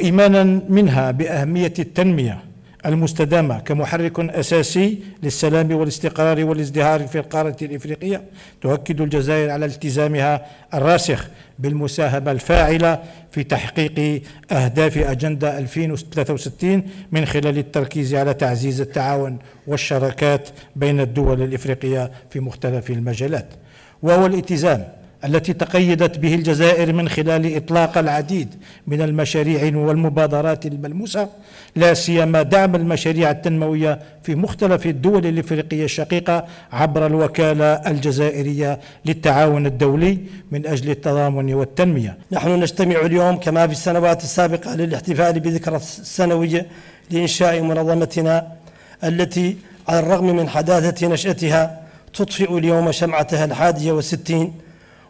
إيمانا منها بأهمية التنمية المستدامة كمحرك أساسي للسلام والاستقرار والازدهار في القارة الإفريقية تؤكد الجزائر على التزامها الراسخ بالمساهمة الفاعلة في تحقيق أهداف أجندة 2063 من خلال التركيز على تعزيز التعاون والشراكات بين الدول الإفريقية في مختلف المجالات وهو الالتزام التي تقيدت به الجزائر من خلال اطلاق العديد من المشاريع والمبادرات الملموسه لا سيما دعم المشاريع التنمويه في مختلف الدول الافريقيه الشقيقه عبر الوكاله الجزائريه للتعاون الدولي من اجل التضامن والتنميه. نحن نجتمع اليوم كما في السنوات السابقه للاحتفال بذكرى السنويه لانشاء منظمتنا التي على الرغم من حداثه نشاتها تطفئ اليوم شمعتها الحادية والستين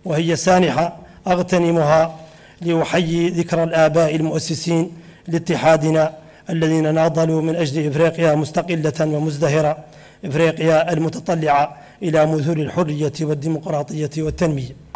وهي سانحة أغتنمها لأحيي ذكرى الآباء المؤسسين لاتحادنا الذين ناضلوا من أجل إفريقيا مستقلة ومزدهرة إفريقيا المتطلعة إلى مذور الحرية والديمقراطية والتنمية